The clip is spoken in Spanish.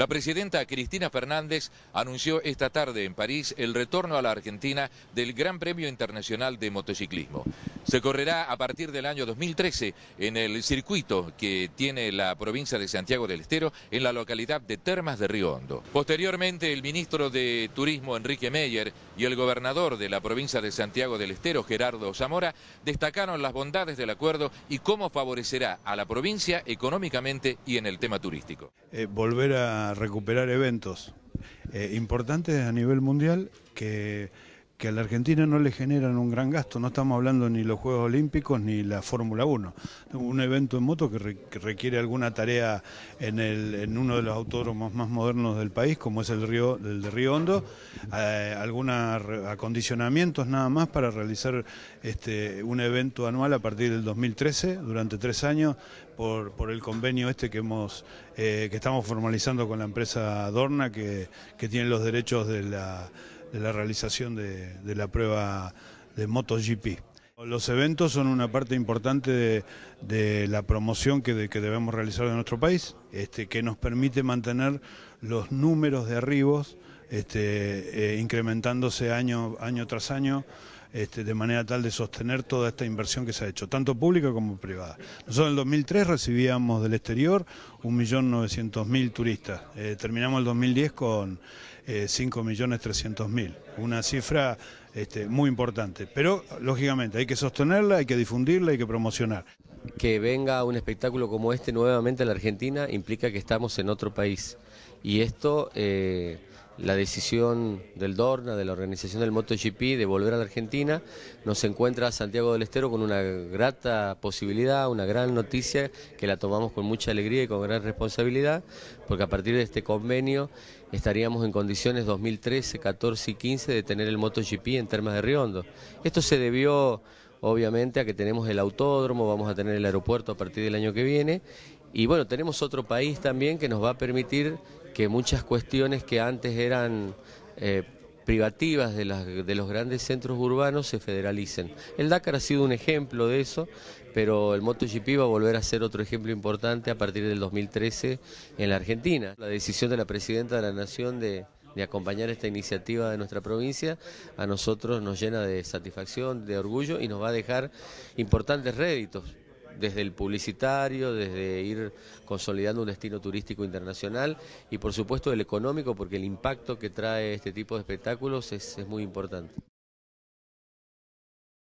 La presidenta Cristina Fernández anunció esta tarde en París el retorno a la Argentina del Gran Premio Internacional de Motociclismo. Se correrá a partir del año 2013 en el circuito que tiene la provincia de Santiago del Estero en la localidad de Termas de Río Hondo. Posteriormente, el ministro de Turismo Enrique Meyer y el gobernador de la provincia de Santiago del Estero Gerardo Zamora destacaron las bondades del acuerdo y cómo favorecerá a la provincia económicamente y en el tema turístico. Eh, volver a recuperar eventos eh, importantes a nivel mundial que que a la Argentina no le generan un gran gasto. No estamos hablando ni los Juegos Olímpicos ni la Fórmula 1. Un evento en moto que, requiere alguna tarea en, en, uno de los autódromos más modernos del país, como es el, río, de Río Hondo, eh, algunos acondicionamientos nada más para realizar este, un evento anual a partir del 2013, durante tres años, por, por el convenio este que, hemos, eh, que estamos formalizando con la empresa Dorna, que, que tiene los derechos de la de la realización de, de la prueba de MotoGP. Los eventos son una parte importante de, la promoción que, que, debemos realizar en nuestro país, este, que nos permite mantener los números de arribos este, eh, incrementándose año, año tras año. Este, de manera tal de sostener toda esta inversión que se ha hecho, tanto pública como privada. Nosotros en el 2003 recibíamos del exterior 1.900.000 turistas, eh, terminamos el 2010 con eh, 5.300.000, una cifra este, muy importante, pero lógicamente hay que sostenerla, hay que difundirla, hay que promocionar que venga un espectáculo como este nuevamente a la Argentina implica que estamos en otro país. Y esto, eh, la decisión del DORNA, de la organización del MotoGP, de volver a la Argentina, nos encuentra a Santiago del Estero con una grata posibilidad, una gran noticia, que la tomamos con mucha alegría y con gran responsabilidad, porque a partir de este convenio estaríamos en condiciones 2013, 14 y 15 de tener el MotoGP en Termas de Riondo. Esto se debió obviamente, a que tenemos el autódromo, vamos a tener el aeropuerto a partir del año que viene. Y bueno, tenemos otro país también que nos va a permitir que muchas cuestiones que antes eran eh, privativas de, de los grandes centros urbanos se federalicen. El Dakar ha sido un ejemplo de eso, pero el MotoGP va a volver a ser otro ejemplo importante a partir del 2013 en la Argentina. La decisión de la Presidenta de la Nación de de acompañar esta iniciativa de nuestra provincia, a nosotros nos llena de satisfacción, de orgullo y nos va a dejar importantes réditos desde el publicitario, desde ir consolidando un destino turístico internacional y por supuesto el económico, porque el impacto que trae este tipo de espectáculos es, es muy importante.